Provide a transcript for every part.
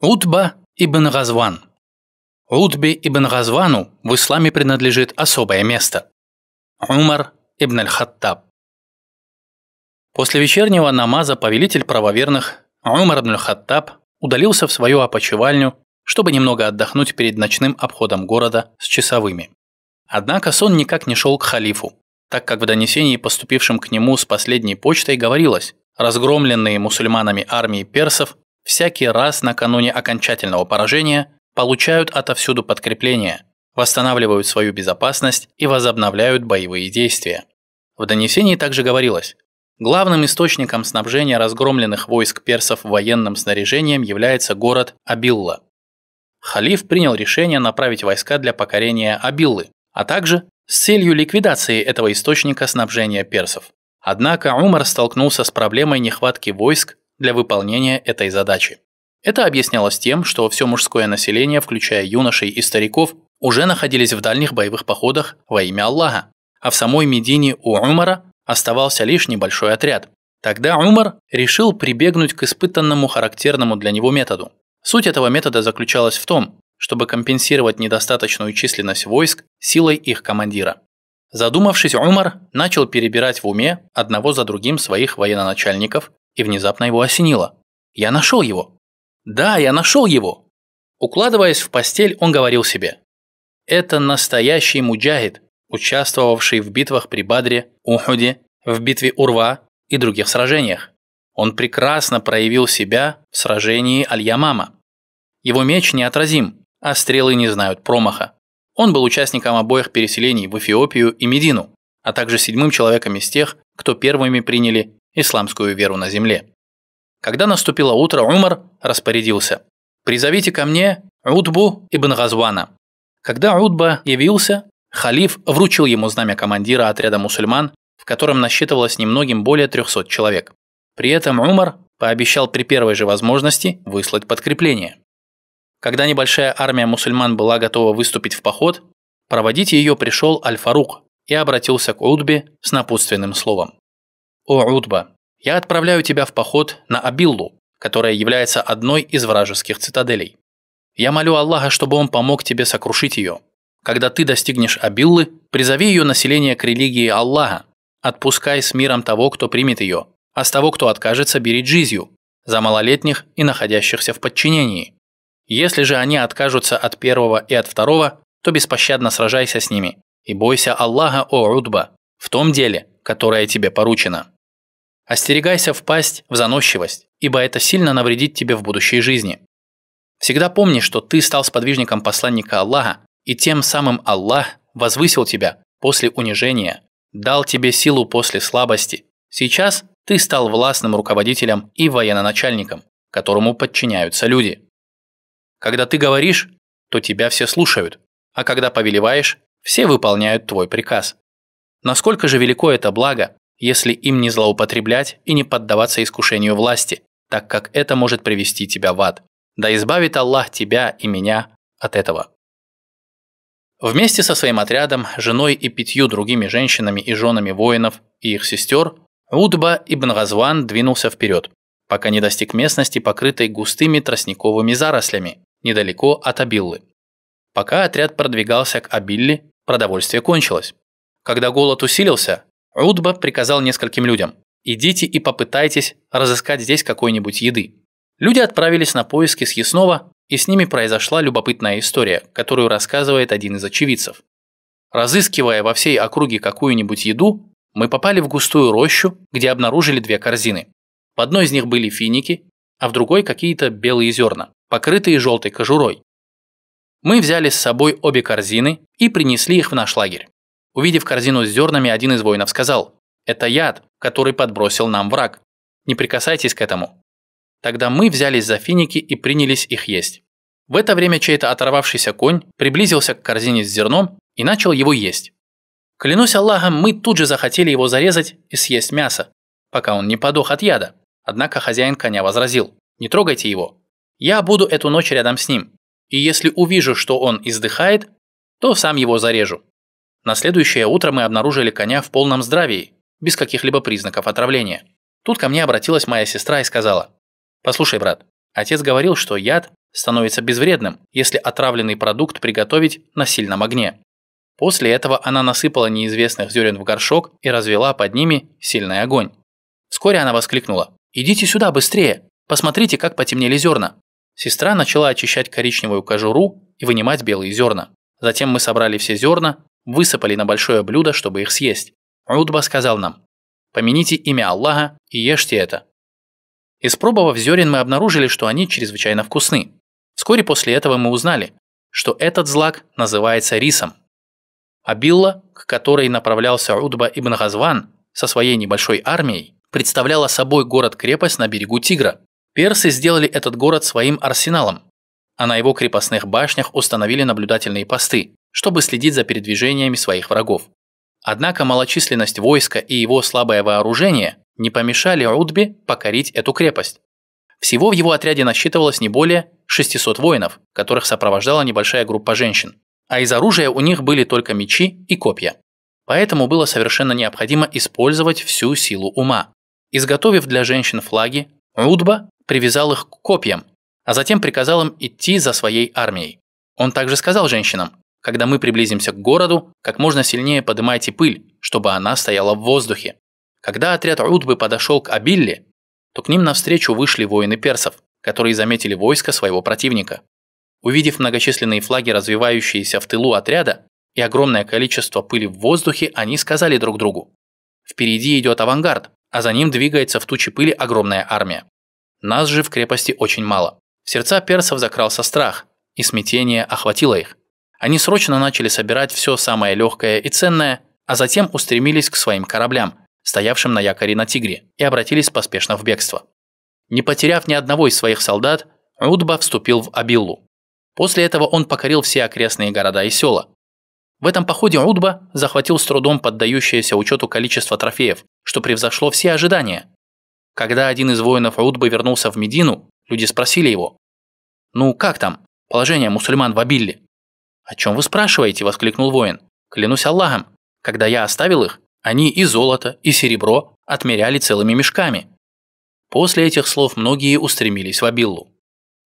Утба ибн Газван. Утбе ибн Газвану в исламе принадлежит особое место. Умар ибн аль-Хаттаб. После вечернего намаза повелитель правоверных Умар ибн аль-Хаттаб удалился в свою опочивальню, чтобы немного отдохнуть перед ночным обходом города с часовыми. Однако сон никак не шел к халифу, так как в донесении, поступившем к нему с последней почтой, говорилось, разгромленные мусульманами армии персов всякий раз накануне окончательного поражения получают отовсюду подкрепление, восстанавливают свою безопасность и возобновляют боевые действия. В донесении также говорилось, главным источником снабжения разгромленных войск персов военным снаряжением является город Абилла. Халиф принял решение направить войска для покорения Абиллы, а также с целью ликвидации этого источника снабжения персов. Однако Умар столкнулся с проблемой нехватки войск для выполнения этой задачи. Это объяснялось тем, что все мужское население, включая юношей и стариков, уже находились в дальних боевых походах во имя Аллаха, а в самой Медине у Умара оставался лишь небольшой отряд. Тогда Умар решил прибегнуть к испытанному характерному для него методу. Суть этого метода заключалась в том, чтобы компенсировать недостаточную численность войск силой их командира. Задумавшись, Умар начал перебирать в уме одного за другим своих военачальников, и внезапно его осенило. «Я нашел его!» «Да, я нашел его!» Укладываясь в постель, он говорил себе. «Это настоящий муджахид, участвовавший в битвах при Бадре, Ухуде, в битве Урва и других сражениях. Он прекрасно проявил себя в сражении Аль-Ямама. Его меч неотразим, а стрелы не знают промаха. Он был участником обоих переселений в Эфиопию и Медину, а также седьмым человеком из тех, кто первыми приняли исламскую веру на земле. Когда наступило утро, Умар распорядился. «Призовите ко мне Утбу ибн Газвана». Когда Утба явился, халиф вручил ему знамя командира отряда мусульман, в котором насчитывалось немногим более 300 человек. При этом Умар пообещал при первой же возможности выслать подкрепление. Когда небольшая армия мусульман была готова выступить в поход, проводить ее пришел Аль-Фарук и обратился к Утбе с напутственным словом. «О, Рутба, я отправляю тебя в поход на Абиллу, которая является одной из вражеских цитаделей. Я молю Аллаха, чтобы он помог тебе сокрушить ее. Когда ты достигнешь Абиллы, призови ее население к религии Аллаха. Отпускай с миром того, кто примет ее, а с того, кто откажется, бери джизью, за малолетних и находящихся в подчинении. Если же они откажутся от первого и от второго, то беспощадно сражайся с ними и бойся Аллаха, о Рудба, в том деле, которое тебе поручено. Остерегайся впасть в заносчивость, ибо это сильно навредит тебе в будущей жизни. Всегда помни, что ты стал сподвижником посланника Аллаха, и тем самым Аллах возвысил тебя после унижения, дал тебе силу после слабости. Сейчас ты стал властным руководителем и военачальником, которому подчиняются люди. Когда ты говоришь, то тебя все слушают, а когда повелеваешь, все выполняют твой приказ. Насколько же велико это благо, если им не злоупотреблять и не поддаваться искушению власти, так как это может привести тебя в ад. Да избавит Аллах тебя и меня от этого. Вместе со своим отрядом, женой и пятью другими женщинами и женами воинов и их сестер, Удба ибн Газван двинулся вперед, пока не достиг местности, покрытой густыми тростниковыми зарослями, недалеко от Абиллы. Пока отряд продвигался к Абилле, продовольствие кончилось. Когда голод усилился, Рудба приказал нескольким людям «Идите и попытайтесь разыскать здесь какой-нибудь еды». Люди отправились на поиски съестного, и с ними произошла любопытная история, которую рассказывает один из очевидцев. Разыскивая во всей округе какую-нибудь еду, мы попали в густую рощу, где обнаружили две корзины. В одной из них были финики, а в другой какие-то белые зерна, покрытые желтой кожурой. Мы взяли с собой обе корзины и принесли их в наш лагерь. Увидев корзину с зернами, один из воинов сказал, «Это яд, который подбросил нам враг. Не прикасайтесь к этому». Тогда мы взялись за финики и принялись их есть. В это время чей-то оторвавшийся конь приблизился к корзине с зерном и начал его есть. Клянусь Аллахом, мы тут же захотели его зарезать и съесть мясо, пока он не подох от яда. Однако хозяин коня возразил, «Не трогайте его. Я буду эту ночь рядом с ним, и если увижу, что он издыхает, то сам его зарежу». На следующее утро мы обнаружили коня в полном здравии, без каких-либо признаков отравления. Тут ко мне обратилась моя сестра и сказала, «Послушай, брат, отец говорил, что яд становится безвредным, если отравленный продукт приготовить на сильном огне. После этого она насыпала неизвестных зерен в горшок и развела под ними сильный огонь. Вскоре она воскликнула. «Идите сюда, быстрее! Посмотрите, как потемнели зерна!» Сестра начала очищать коричневую кожуру и вынимать белые зерна. Затем мы собрали все зерна высыпали на большое блюдо, чтобы их съесть. Рудба сказал нам, «Помяните имя Аллаха и ешьте это». Испробовав зерен, мы обнаружили, что они чрезвычайно вкусны. Вскоре после этого мы узнали, что этот злак называется рисом. А Билла, к которой направлялся Рудба ибн Газван со своей небольшой армией, представляла собой город-крепость на берегу Тигра. Персы сделали этот город своим арсеналом, а на его крепостных башнях установили наблюдательные посты чтобы следить за передвижениями своих врагов. Однако малочисленность войска и его слабое вооружение не помешали Рудби покорить эту крепость. Всего в его отряде насчитывалось не более 600 воинов, которых сопровождала небольшая группа женщин, а из оружия у них были только мечи и копья. Поэтому было совершенно необходимо использовать всю силу ума. Изготовив для женщин флаги, Рудба привязал их к копьям, а затем приказал им идти за своей армией. Он также сказал женщинам, когда мы приблизимся к городу, как можно сильнее поднимайте пыль, чтобы она стояла в воздухе. Когда отряд Рудбы подошел к Абилле, то к ним навстречу вышли воины персов, которые заметили войско своего противника. Увидев многочисленные флаги, развивающиеся в тылу отряда, и огромное количество пыли в воздухе, они сказали друг другу. Впереди идет авангард, а за ним двигается в туче пыли огромная армия. Нас же в крепости очень мало. В сердца персов закрался страх, и смятение охватило их. Они срочно начали собирать все самое легкое и ценное, а затем устремились к своим кораблям, стоявшим на якоре на Тигре, и обратились поспешно в бегство. Не потеряв ни одного из своих солдат, Удба вступил в Абиллу. После этого он покорил все окрестные города и села. В этом походе Удба захватил с трудом поддающееся учету количество трофеев, что превзошло все ожидания. Когда один из воинов Удбы вернулся в Медину, люди спросили его, «Ну как там? Положение мусульман в Абилле?» «О чем вы спрашиваете?» – воскликнул воин. «Клянусь Аллахом, когда я оставил их, они и золото, и серебро отмеряли целыми мешками». После этих слов многие устремились в Абиллу.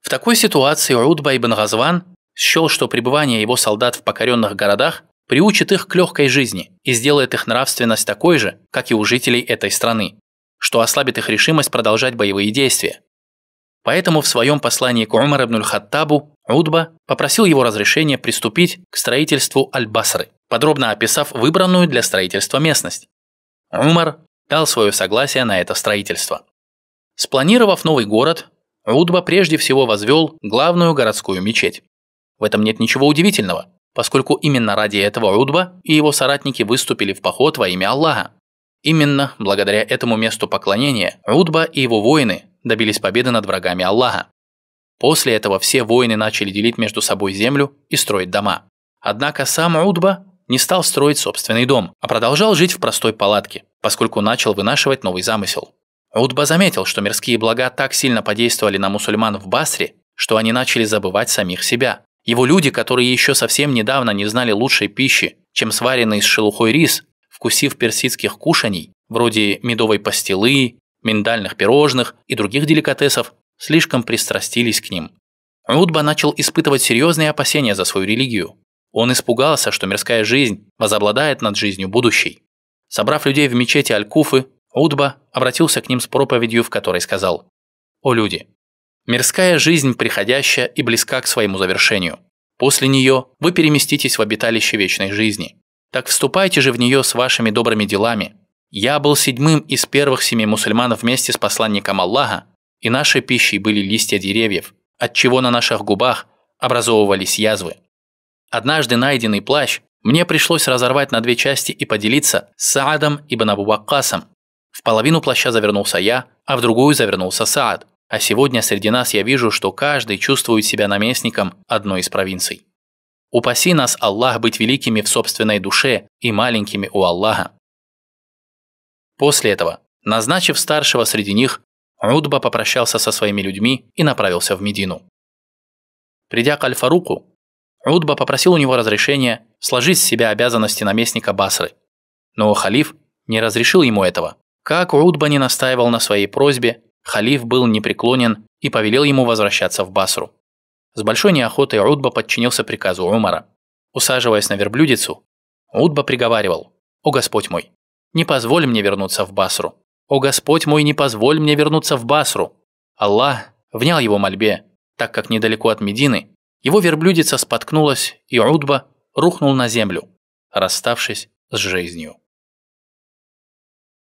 В такой ситуации Рудба ибн Газван счел, что пребывание его солдат в покоренных городах приучит их к легкой жизни и сделает их нравственность такой же, как и у жителей этой страны, что ослабит их решимость продолжать боевые действия. Поэтому в своем послании к Умар ибн Хаттабу Утба попросил его разрешения приступить к строительству Аль-Басры, подробно описав выбранную для строительства местность. Умар дал свое согласие на это строительство. Спланировав новый город, Утба прежде всего возвел главную городскую мечеть. В этом нет ничего удивительного, поскольку именно ради этого Утба и его соратники выступили в поход во имя Аллаха. Именно благодаря этому месту поклонения Утба и его воины добились победы над врагами Аллаха. После этого все воины начали делить между собой землю и строить дома. Однако сам Удба не стал строить собственный дом, а продолжал жить в простой палатке, поскольку начал вынашивать новый замысел. Удба заметил, что мирские блага так сильно подействовали на мусульман в Басре, что они начали забывать самих себя. Его люди, которые еще совсем недавно не знали лучшей пищи, чем сваренный с шелухой рис, вкусив персидских кушаний, вроде медовой пастилы, миндальных пирожных и других деликатесов, слишком пристрастились к ним. Утба начал испытывать серьезные опасения за свою религию. Он испугался, что мирская жизнь возобладает над жизнью будущей. Собрав людей в мечети Аль-Куфы, Рудба обратился к ним с проповедью, в которой сказал «О люди, мирская жизнь приходящая и близка к своему завершению. После нее вы переместитесь в обиталище вечной жизни. Так вступайте же в нее с вашими добрыми делами. Я был седьмым из первых семи мусульман вместе с посланником Аллаха, и нашей пищей были листья деревьев, отчего на наших губах образовывались язвы. Однажды найденный плащ мне пришлось разорвать на две части и поделиться с Саадом и Абу В половину плаща завернулся я, а в другую завернулся Саад. А сегодня среди нас я вижу, что каждый чувствует себя наместником одной из провинций. Упаси нас, Аллах, быть великими в собственной душе и маленькими у Аллаха. После этого, назначив старшего среди них, Удба попрощался со своими людьми и направился в Медину. Придя к Альфаруку, фаруку Удба попросил у него разрешения сложить с себя обязанности наместника Басры. Но халиф не разрешил ему этого. Как Удба не настаивал на своей просьбе, халиф был непреклонен и повелел ему возвращаться в Басру. С большой неохотой Удба подчинился приказу Умара. Усаживаясь на верблюдицу, Удба приговаривал «О Господь мой, не позволь мне вернуться в Басру. «О Господь мой, не позволь мне вернуться в Басру!» Аллах внял его мольбе, так как недалеко от Медины его верблюдица споткнулась, и Удба рухнул на землю, расставшись с жизнью.